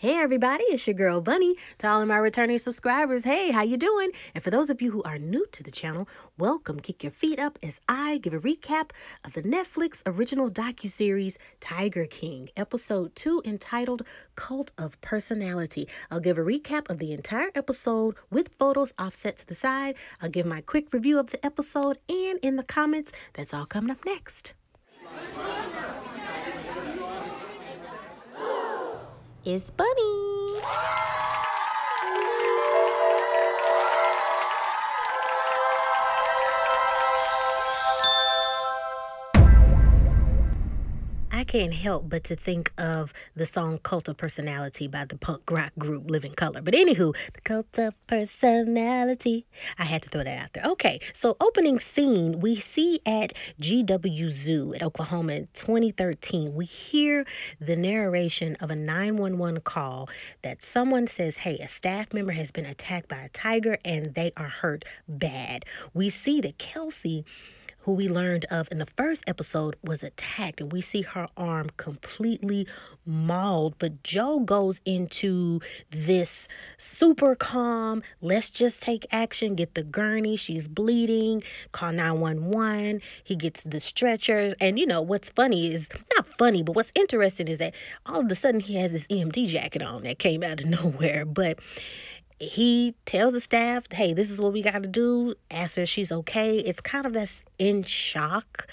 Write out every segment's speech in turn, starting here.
Hey everybody, it's your girl Bunny. To all of my returning subscribers, hey, how you doing? And for those of you who are new to the channel, welcome. Kick your feet up as I give a recap of the Netflix original docuseries Tiger King, episode 2 entitled Cult of Personality. I'll give a recap of the entire episode with photos offset to the side. I'll give my quick review of the episode and in the comments. That's all coming up next. is Bunny. I can't help but to think of the song Cult of Personality by the punk rock group Living Color. But anywho, the cult of personality. I had to throw that out there. Okay, so opening scene we see at GW Zoo at Oklahoma in 2013. We hear the narration of a 911 call that someone says, Hey, a staff member has been attacked by a tiger and they are hurt bad. We see that Kelsey who we learned of in the first episode, was attacked, and we see her arm completely mauled. But Joe goes into this super calm, let's just take action, get the gurney, she's bleeding, call 911. He gets the stretcher. And you know, what's funny is not funny, but what's interesting is that all of a sudden he has this EMT jacket on that came out of nowhere. But he tells the staff, hey, this is what we got to do. Ask her she's okay. It's kind of that's in shock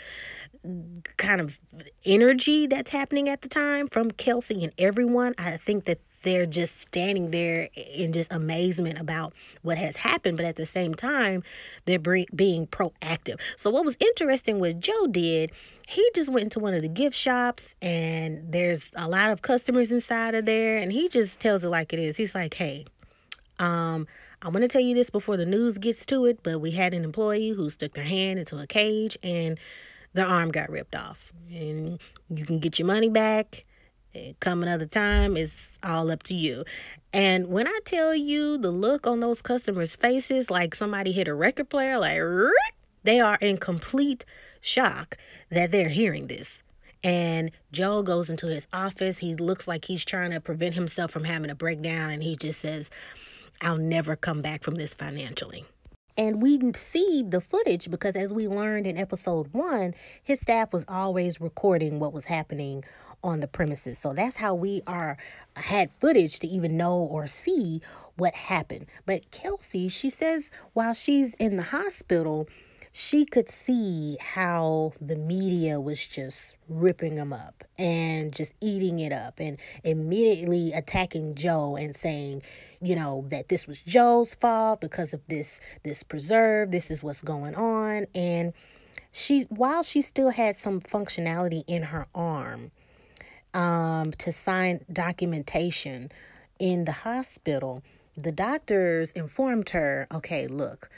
kind of energy that's happening at the time from Kelsey and everyone. I think that they're just standing there in just amazement about what has happened, but at the same time, they're being proactive. So, what was interesting what Joe did, he just went into one of the gift shops, and there's a lot of customers inside of there, and he just tells it like it is. He's like, hey, um, I want to tell you this before the news gets to it, but we had an employee who stuck their hand into a cage and their arm got ripped off. And you can get your money back. Come another time, it's all up to you. And when I tell you the look on those customers' faces, like somebody hit a record player, like they are in complete shock that they're hearing this. And Joe goes into his office. He looks like he's trying to prevent himself from having a breakdown. And he just says, I'll never come back from this financially. And we see the footage because, as we learned in episode one, his staff was always recording what was happening on the premises. So that's how we are had footage to even know or see what happened. But Kelsey, she says while she's in the hospital, she could see how the media was just ripping him up and just eating it up and immediately attacking Joe and saying, you know that this was joe's fault because of this this preserve this is what's going on and she while she still had some functionality in her arm um, to sign documentation in the hospital the doctors informed her okay look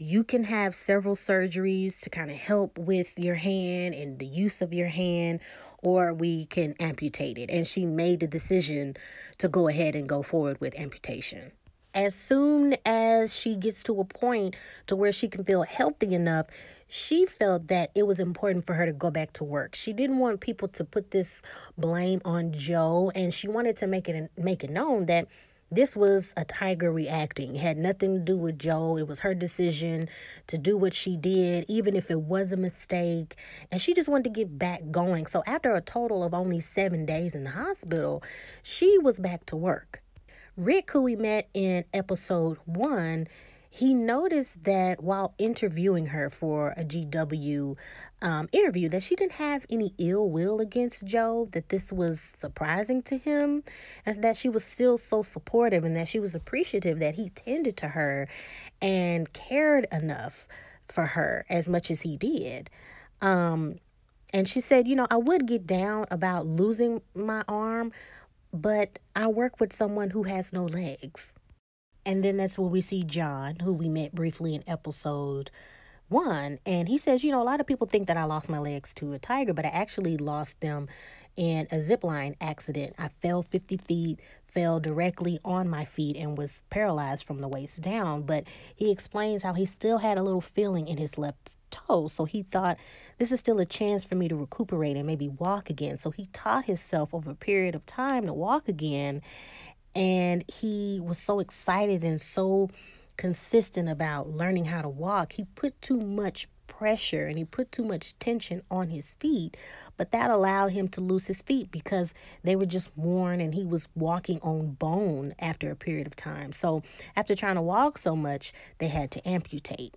you can have several surgeries to kind of help with your hand and the use of your hand or we can amputate it. And she made the decision to go ahead and go forward with amputation. As soon as she gets to a point to where she can feel healthy enough, she felt that it was important for her to go back to work. She didn't want people to put this blame on Joe and she wanted to make it make it known that this was a tiger reacting. It had nothing to do with Joe. It was her decision to do what she did, even if it was a mistake. And she just wanted to get back going. So after a total of only seven days in the hospital, she was back to work. Rick, who we met in episode one, he noticed that while interviewing her for a GW um, interview, that she didn't have any ill will against Joe, that this was surprising to him, and that she was still so supportive and that she was appreciative that he tended to her and cared enough for her as much as he did. Um, and she said, You know, I would get down about losing my arm, but I work with someone who has no legs. And then that's where we see John, who we met briefly in episode one. And he says, You know, a lot of people think that I lost my legs to a tiger, but I actually lost them in a zipline accident. I fell 50 feet, fell directly on my feet, and was paralyzed from the waist down. But he explains how he still had a little feeling in his left toe. So he thought, This is still a chance for me to recuperate and maybe walk again. So he taught himself over a period of time to walk again. And he was so excited and so consistent about learning how to walk. He put too much pressure and he put too much tension on his feet, but that allowed him to lose his feet because they were just worn and he was walking on bone after a period of time. So, after trying to walk so much, they had to amputate.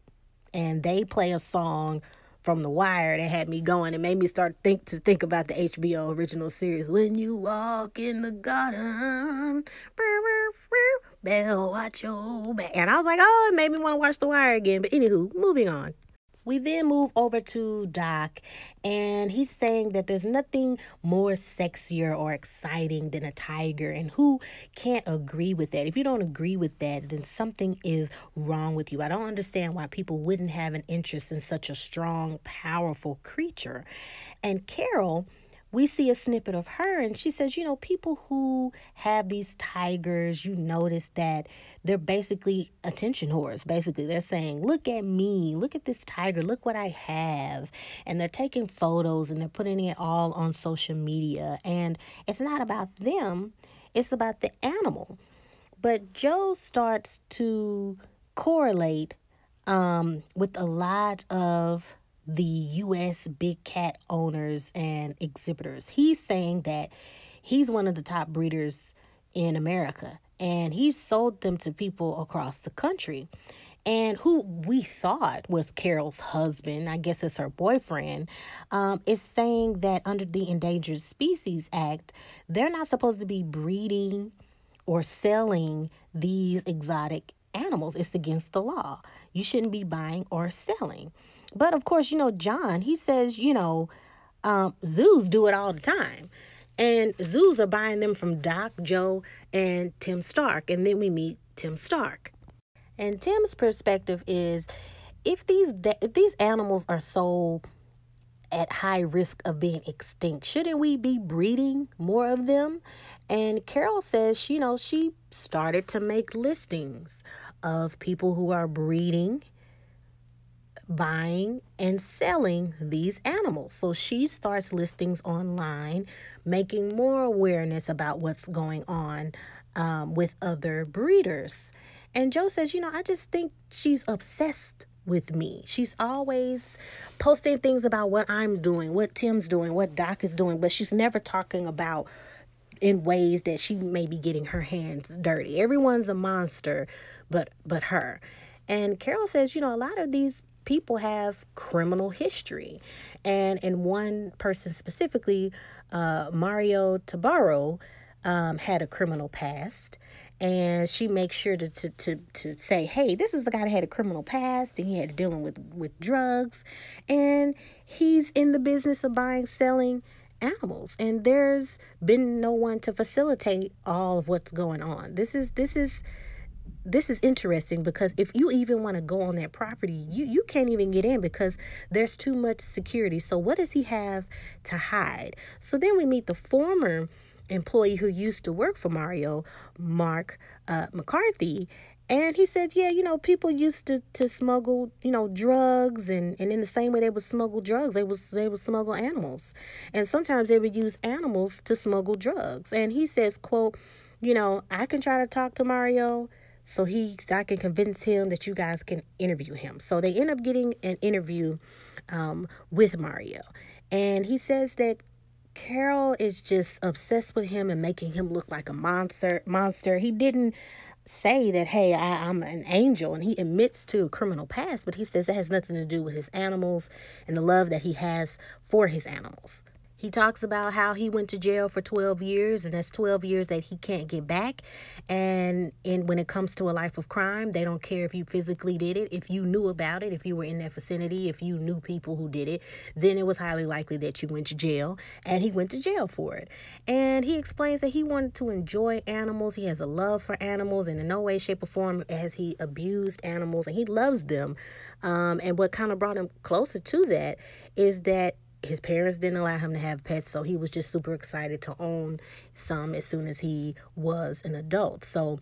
And they play a song from The Wire that had me going and made me start think to think about the HBO original series. When you walk in the garden, bell watch your back. And I was like, oh, it made me want to watch The Wire again. But anywho, moving on. We then move over to Doc, and he's saying that there's nothing more sexier or exciting than a tiger, and who can't agree with that? If you don't agree with that, then something is wrong with you. I don't understand why people wouldn't have an interest in such a strong, powerful creature. And Carol we see a snippet of her and she says, you know, people who have these tigers, you notice that they're basically attention whores. Basically, they're saying, look at me, look at this tiger, look what I have. And they're taking photos and they're putting it all on social media. And it's not about them, it's about the animal. But Joe starts to correlate um, with a lot of the U.S. big cat owners and exhibitors. He's saying that he's one of the top breeders in America and he sold them to people across the country. And who we thought was Carol's husband, I guess it's her boyfriend, um, is saying that under the Endangered Species Act, they're not supposed to be breeding or selling these exotic animals. It's against the law. You shouldn't be buying or selling. But of course, you know, John, he says, you know, um, zoos do it all the time. And zoos are buying them from Doc, Joe, and Tim Stark. And then we meet Tim Stark. And Tim's perspective is if these if these animals are so at high risk of being extinct, shouldn't we be breeding more of them? And Carol says, she, you know, she started to make listings of people who are breeding buying and selling these animals. So she starts listings online, making more awareness about what's going on um, with other breeders. And Joe says, You know, I just think she's obsessed with me. She's always posting things about what I'm doing, what Tim's doing, what Doc is doing, but she's never talking about in ways that she may be getting her hands dirty. Everyone's a monster but but her. And Carol says, you know, a lot of these people have criminal history. And in one person specifically, uh, Mario Tabaro um, had a criminal past. And she makes sure to, to, to, to say, hey, this is a guy that had a criminal past and he had dealing with, with drugs. And he's in the business of buying, selling animals. And there's been no one to facilitate all of what's going on. This is this is this is interesting because if you even want to go on that property, you, you can't even get in because there's too much security. So what does he have to hide? So then we meet the former employee who used to work for Mario, Mark uh, McCarthy, and he said, yeah, you know, people used to, to smuggle, you know, drugs and, and in the same way they would smuggle drugs, they was they would smuggle animals. And sometimes they would use animals to smuggle drugs. And he says, quote, you know, I can try to talk to Mario so he so I can convince him that you guys can interview him. So they end up getting an interview um, with Mario, and he says that Carol is just obsessed with him and making him look like a monster. Monster. He didn't say that hey I, am an angel and he admits to a criminal past but he says that has nothing to do with his animals and the love that he has for his animals he talks about how he went to jail for 12 years and that's 12 years that he can't get back. And and when it comes to a life of crime, they don't care if you physically did it, if you knew about it, if you were in that vicinity, if you knew people who did it, then it was highly likely that you went to jail and he went to jail for it. And he explains that he wanted to enjoy animals. He has a love for animals and in no way shape or form has he abused animals and he loves them. Um, and what kind of brought him closer to that is that his parents didn't allow him to have pets, so he was just super excited to own some as soon as he was an adult. So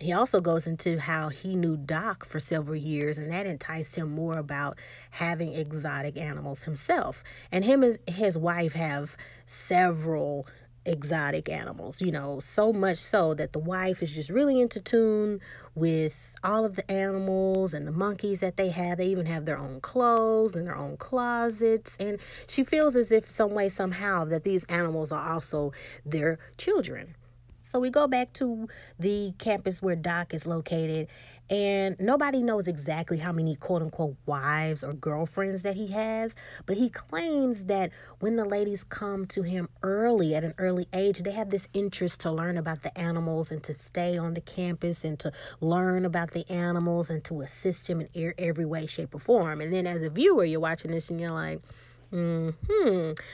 he also goes into how he knew Doc for several years, and that enticed him more about having exotic animals himself. And him and his wife have several exotic animals, you know, so much so that the wife is just really into tune with all of the animals and the monkeys that they have. They even have their own clothes and their own closets. And she feels as if, some way, somehow, that these animals are also their children. So we go back to the campus where Doc is located, and nobody knows exactly how many quote unquote wives or girlfriends that he has, but he claims that when the ladies come to him early, at an early age, they have this interest to learn about the animals and to stay on the campus and to learn about the animals and to assist him in every way, shape, or form. And then as a viewer, you're watching this and you're like, hmm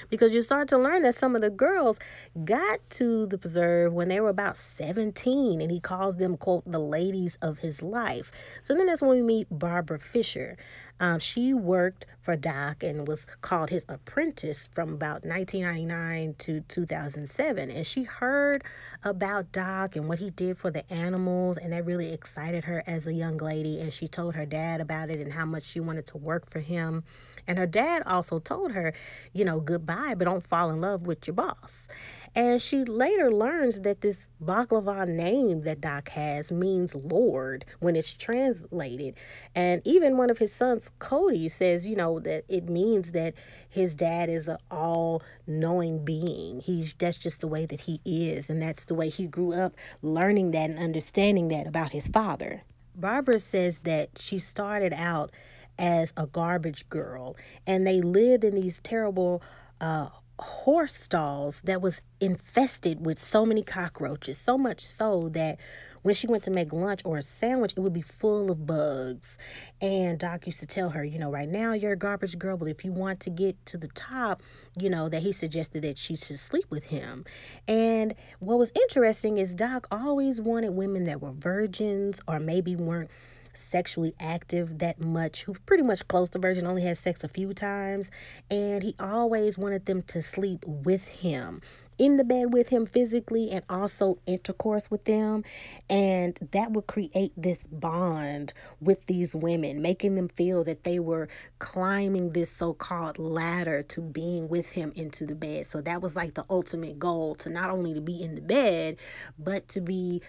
Because you start to learn that some of the girls got to the preserve when they were about 17, and he calls them, quote, the ladies of his life. So then that's when we meet Barbara Fisher. Um, she worked for Doc and was called his apprentice from about 1999 to 2007. And she heard about Doc and what he did for the animals, and that really excited her as a young lady. And she told her dad about it and how much she wanted to work for him. And her dad also told her, you know, goodbye, but don't fall in love with your boss. And she later learns that this baklava name that Doc has means Lord when it's translated. And even one of his sons, Cody, says, you know, that it means that his dad is an all knowing being. He's that's just the way that he is. And that's the way he grew up learning that and understanding that about his father. Barbara says that she started out as a garbage girl and they lived in these terrible uh, horse stalls that was infested with so many cockroaches, so much so that when she went to make lunch or a sandwich, it would be full of bugs. And Doc used to tell her, you know, right now you're a garbage girl, but if you want to get to the top, you know, that he suggested that she should sleep with him. And what was interesting is Doc always wanted women that were virgins or maybe weren't sexually active that much, who pretty much close to virgin, only had sex a few times, and he always wanted them to sleep with him in the bed with him physically and also intercourse with them. And that would create this bond with these women, making them feel that they were climbing this so called ladder to being with him into the bed. So that was like the ultimate goal to not only to be in the bed, but to be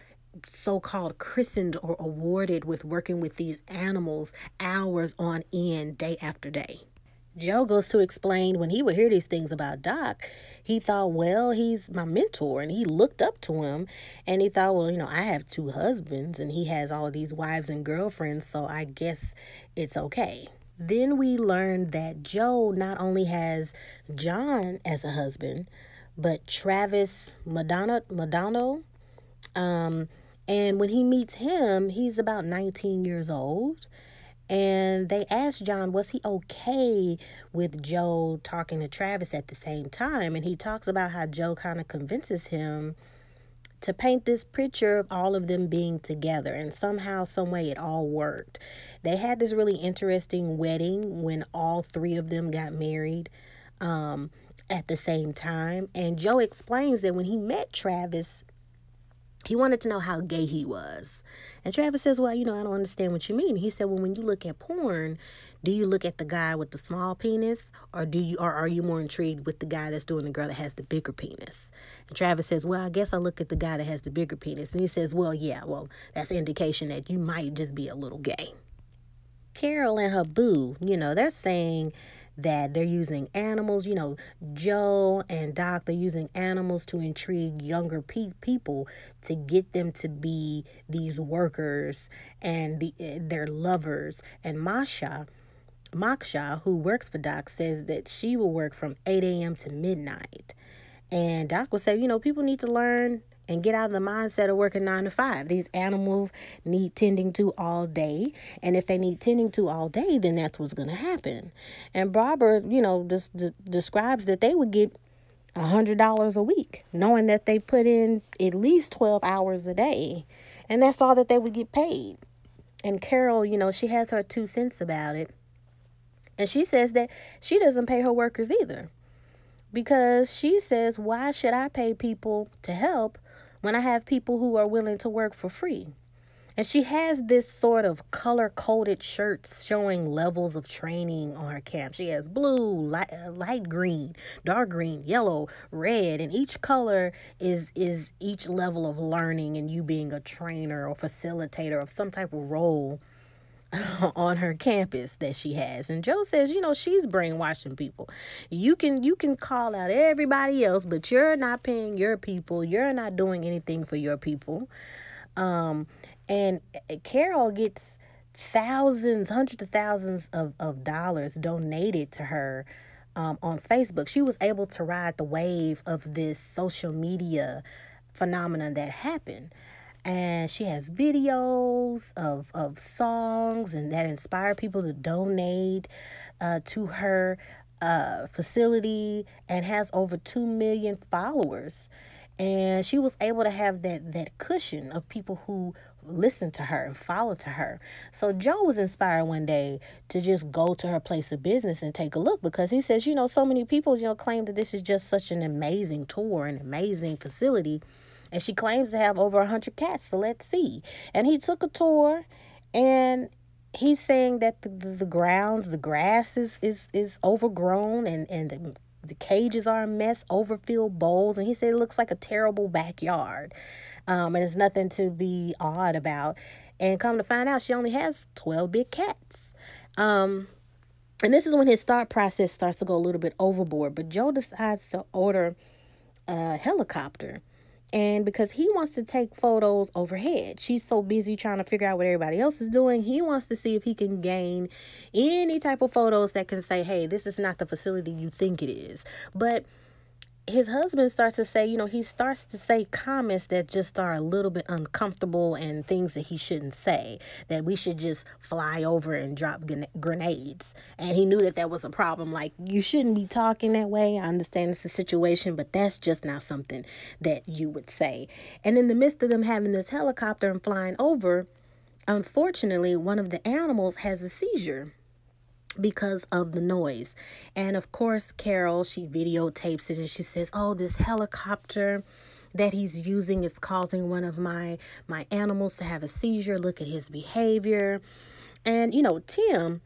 so called christened or awarded with working with these animals hours on end, day after day. Joe goes to explain when he would hear these things about Doc, he thought, well, he's my mentor. And he looked up to him and he thought, well, you know, I have two husbands and he has all of these wives and girlfriends, so I guess it's okay. Then we learned that Joe not only has John as a husband, but Travis Madonna, Madonna, um, and when he meets him, he's about 19 years old. And they asked John, was he okay with Joe talking to Travis at the same time? And he talks about how Joe kind of convinces him to paint this picture of all of them being together. And somehow, some way, it all worked. They had this really interesting wedding when all three of them got married um, at the same time. And Joe explains that when he met Travis, he wanted to know how gay he was. And Travis says, Well, you know, I don't understand what you mean. He said, Well, when you look at porn, do you look at the guy with the small penis or do you or are you more intrigued with the guy that's doing the girl that has the bigger penis? And Travis says, Well, I guess I look at the guy that has the bigger penis. And he says, Well, yeah, well, that's indication that you might just be a little gay. Carol and her boo, you know, they're saying that they're using animals. You know, Joe and Doc, they're using animals to intrigue younger pe- people to get them to be these workers and the, eh, their lovers. And Masha, Maksha, who works for Doc, says that she will work from 8 a.m. to midnight. And Doc will say, you know, people need to learn and get out of the mindset of working nine to five. These animals need tending to all day. And if they need tending to all day, then that's what's going to happen. And Barbara, you know, just describes that they would get a $100 a week, knowing that they put in at least 12 hours a day. And that's all that they would get paid. And Carol, you know, she has her two cents about it. And she says that she doesn't pay her workers either because she says, Why should I pay people to help when I have people who are willing to work for free. And she has this sort of color coded shirts showing levels of training on her cap. She has blue, light, uh, light green, dark green, yellow, red, and each color is is each level of learning and you being a trainer or facilitator of some type of role on her campus that she has and joe says you know she's brainwashing people you can you can call out everybody else but you're not paying your people you're not doing anything for your people um and eh, carol gets thousands hundreds of thousands of, of dollars donated to her um, on facebook she was able to ride the wave of this social media phenomenon that happened and she has videos of, of songs and that inspire people to donate uh, to her uh, facility and has over 2 million followers and she was able to have that that cushion of people who listened to her and followed to her so joe was inspired one day to just go to her place of business and take a look because he says you know so many people you know claim that this is just such an amazing tour an amazing facility and she claims to have over 100 cats, so let's see. And he took a tour and he's saying that the, the, the grounds, the grass is, is, is overgrown and, and the, the cages are a mess, overfilled bowls. And he said it looks like a terrible backyard. Um, and it's nothing to be odd about. And come to find out, she only has 12 big cats. Um, and this is when his thought process starts to go a little bit overboard. But Joe decides to order a helicopter and because he wants to take photos overhead she's so busy trying to figure out what everybody else is doing he wants to see if he can gain any type of photos that can say hey this is not the facility you think it is but his husband starts to say, you know, he starts to say comments that just are a little bit uncomfortable and things that he shouldn't say, that we should just fly over and drop grenades. And he knew that that was a problem. Like, you shouldn't be talking that way. I understand it's a situation, but that's just not something that you would say. And in the midst of them having this helicopter and flying over, unfortunately, one of the animals has a seizure because of the noise. And of course, Carol, she videotapes it and she says, Oh, this helicopter that he's using is causing one of my my animals to have a seizure. Look at his behavior. And you know, Tim,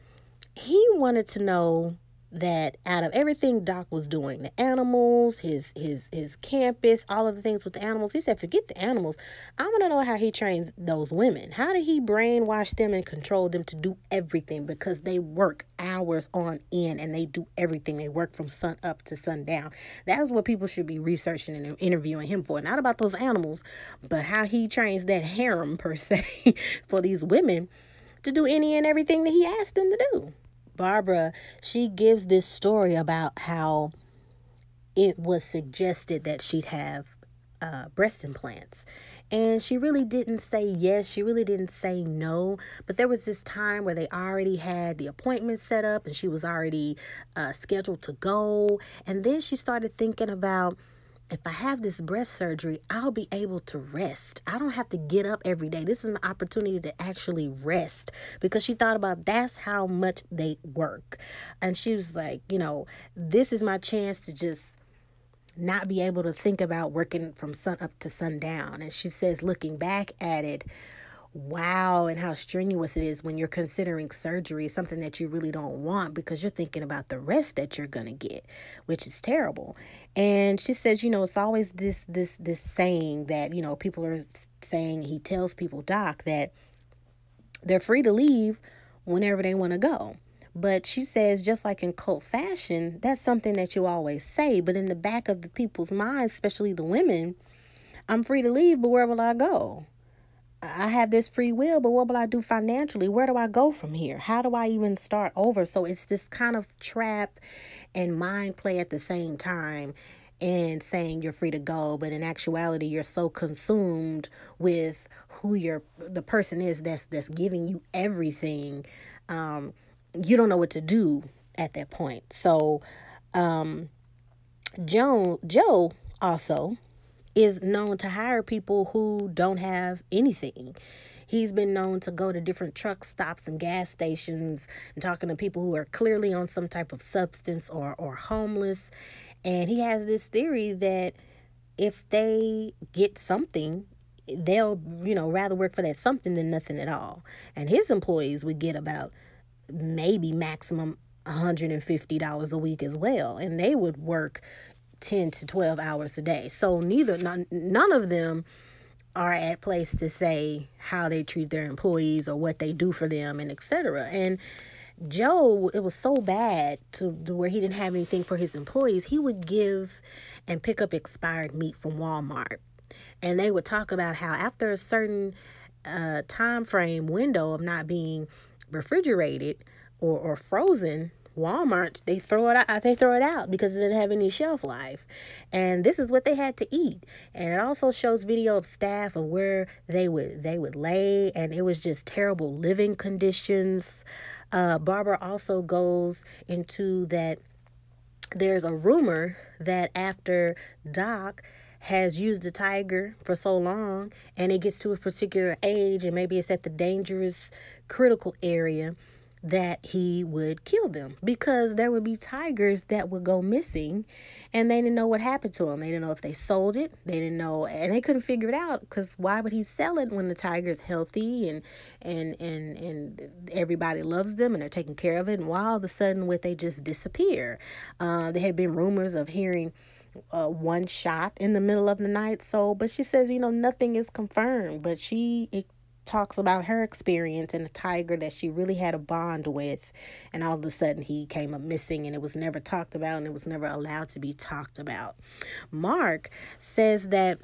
he wanted to know that out of everything Doc was doing, the animals, his his his campus, all of the things with the animals, he said, forget the animals. I want to know how he trains those women. How did he brainwash them and control them to do everything? Because they work hours on end and they do everything. They work from sun up to sundown. That is what people should be researching and interviewing him for. Not about those animals, but how he trains that harem per se for these women to do any and everything that he asked them to do. Barbara, she gives this story about how it was suggested that she'd have uh, breast implants. And she really didn't say yes. She really didn't say no. But there was this time where they already had the appointment set up and she was already uh, scheduled to go. And then she started thinking about if I have this breast surgery, I'll be able to rest. I don't have to get up every day. This is an opportunity to actually rest because she thought about that's how much they work. And she was like, you know, this is my chance to just not be able to think about working from sun up to sundown. And she says, looking back at it, wow and how strenuous it is when you're considering surgery, something that you really don't want because you're thinking about the rest that you're going to get, which is terrible. And she says, you know, it's always this this this saying that, you know, people are saying he tells people doc that they're free to leave whenever they want to go. But she says, just like in cult fashion, that's something that you always say. But in the back of the people's minds, especially the women, I'm free to leave, but where will I go? I have this free will, but what will I do financially? Where do I go from here? How do I even start over? So it's this kind of trap and mind play at the same time and saying you're free to go, but in actuality you're so consumed with who you're, the person is that's that's giving you everything. Um, you don't know what to do at that point. So um Joe Joe also is known to hire people who don't have anything. He's been known to go to different truck stops and gas stations and talking to people who are clearly on some type of substance or, or homeless. And he has this theory that if they get something, they'll, you know, rather work for that something than nothing at all. And his employees would get about maybe maximum $150 a week as well. And they would work, 10 to 12 hours a day. So neither none, none of them are at place to say how they treat their employees or what they do for them and etc. And Joe, it was so bad to, to where he didn't have anything for his employees. He would give and pick up expired meat from Walmart. And they would talk about how after a certain uh, time frame window of not being refrigerated or, or frozen, Walmart, they throw it out they throw it out because it didn't have any shelf life. And this is what they had to eat. And it also shows video of staff of where they would they would lay and it was just terrible living conditions. Uh, Barbara also goes into that there's a rumor that after Doc has used the tiger for so long and it gets to a particular age and maybe it's at the dangerous critical area that he would kill them because there would be tigers that would go missing and they didn't know what happened to them. They didn't know if they sold it. They didn't know and they couldn't figure it out because why would he sell it when the tiger's healthy and and and and everybody loves them and they're taking care of it and why all of a sudden would they just disappear? Uh, there had been rumors of hearing uh, one shot in the middle of the night. So, but she says, you know, nothing is confirmed, but she talks about her experience and a tiger that she really had a bond with and all of a sudden he came up missing and it was never talked about and it was never allowed to be talked about mark says that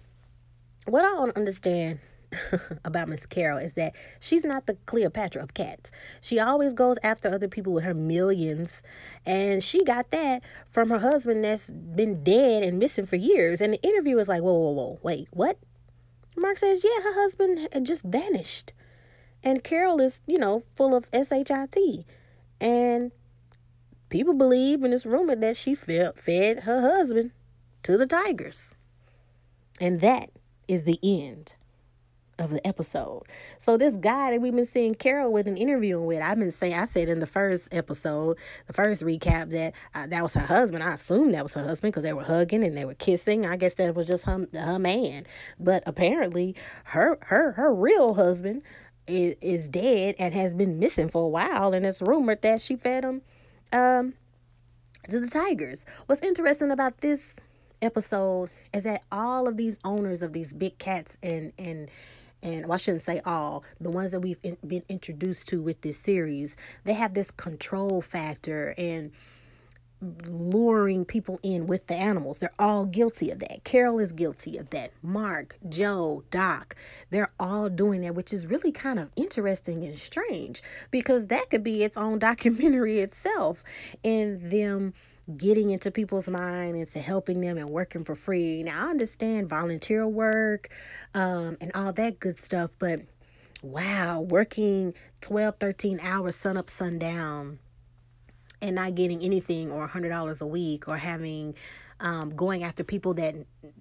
what i don't understand about Miss Carol is that she's not the Cleopatra of cats. She always goes after other people with her millions, and she got that from her husband that's been dead and missing for years. And the interview was like, "Whoa, whoa, whoa, wait, what? Mark says, yeah, her husband had just vanished. And Carol is, you know, full of S-H-I-T. And people believe in this rumor that she fed, fed her husband to the tigers. And that is the end of the episode. So this guy that we've been seeing Carol with and interviewing with, I've been saying, I said in the first episode, the first recap that uh, that was her husband. I assumed that was her husband because they were hugging and they were kissing. I guess that was just her, her man. But apparently, her her her real husband is is dead and has been missing for a while, and it's rumored that she fed him um to the tigers. What's interesting about this episode is that all of these owners of these big cats and and and well, I shouldn't say all, the ones that we've in, been introduced to with this series, they have this control factor and luring people in with the animals. They're all guilty of that. Carol is guilty of that. Mark, Joe, Doc, they're all doing that, which is really kind of interesting and strange because that could be its own documentary itself in them getting into people's mind and to helping them and working for free. Now, I understand volunteer work um, and all that good stuff, but wow, working 12, 13 hours, sun up, sun down, and not getting anything or $100 a week or having um, going after people that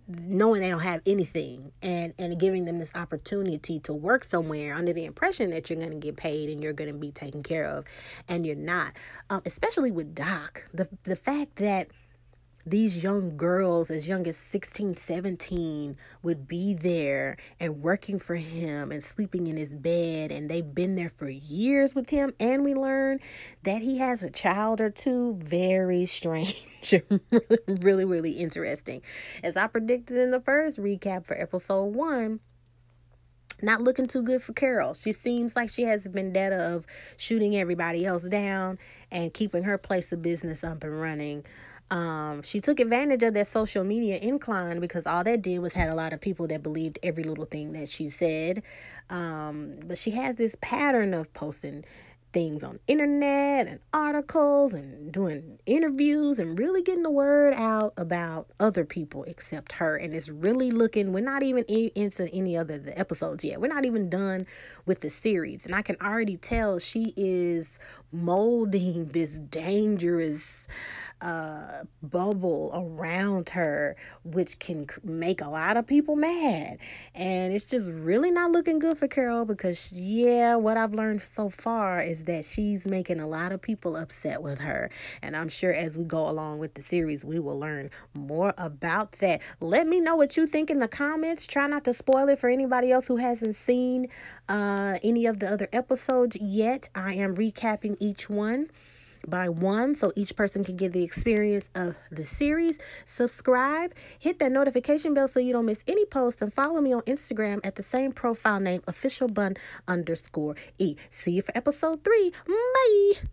knowing they don't have anything and and giving them this opportunity to work somewhere under the impression that you're going to get paid and you're going to be taken care of and you're not um, especially with doc the the fact that these young girls as young as 16, 17 would be there and working for him and sleeping in his bed. And they've been there for years with him. And we learn that he has a child or two. Very strange. really, really interesting. As I predicted in the first recap for episode one, not looking too good for Carol. She seems like she has a vendetta of shooting everybody else down and keeping her place of business up and running um, she took advantage of that social media incline because all that did was had a lot of people that believed every little thing that she said. Um, but she has this pattern of posting things on internet and articles and doing interviews and really getting the word out about other people except her and it's really looking we're not even in, into any other the episodes yet we're not even done with the series and i can already tell she is molding this dangerous uh, bubble around her, which can make a lot of people mad. And it's just really not looking good for Carol because, yeah, what I've learned so far is that she's making a lot of people upset with her. And I'm sure as we go along with the series, we will learn more about that. Let me know what you think in the comments. Try not to spoil it for anybody else who hasn't seen uh, any of the other episodes yet. I am recapping each one by one so each person can get the experience of the series. Subscribe, hit that notification bell so you don't miss any posts, and follow me on Instagram at the same profile name, official bun underscore E. See you for episode three. Bye.